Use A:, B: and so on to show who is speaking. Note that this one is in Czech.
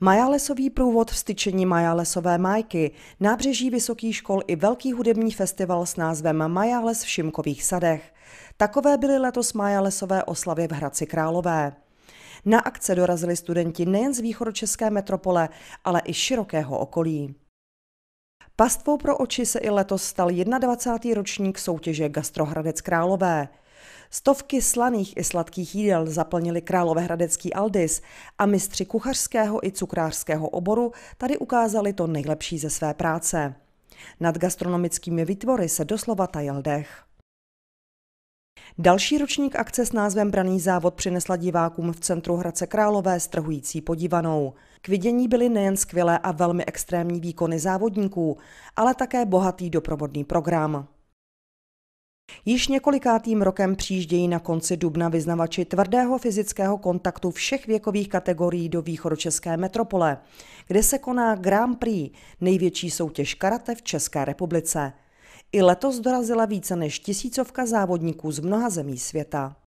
A: Majálesový průvod v styčení Majálesové majky, nábřeží vysokých škol i velký hudební festival s názvem Majáles v Šimkových sadech. Takové byly letos Majálesové oslavy v Hradci Králové. Na akce dorazili studenti nejen z východočeské metropole, ale i širokého okolí. Pastvou pro oči se i letos stal 21. ročník soutěže Gastrohradec Králové. Stovky slaných i sladkých jídel zaplnili královéhradecký Aldis a mistři kuchařského i cukrářského oboru tady ukázali to nejlepší ze své práce. Nad gastronomickými výtvory se doslova tajel dech. Další ročník akce s názvem Braný závod přinesla divákům v centru Hradce Králové strhující podivanou. K vidění byly nejen skvělé a velmi extrémní výkony závodníků, ale také bohatý doprovodný program. Již několikátým rokem přijíždějí na konci dubna vyznavači tvrdého fyzického kontaktu všech věkových kategorií do východočeské metropole, kde se koná Grand Prix, největší soutěž karate v České republice. I letos dorazila více než tisícovka závodníků z mnoha zemí světa.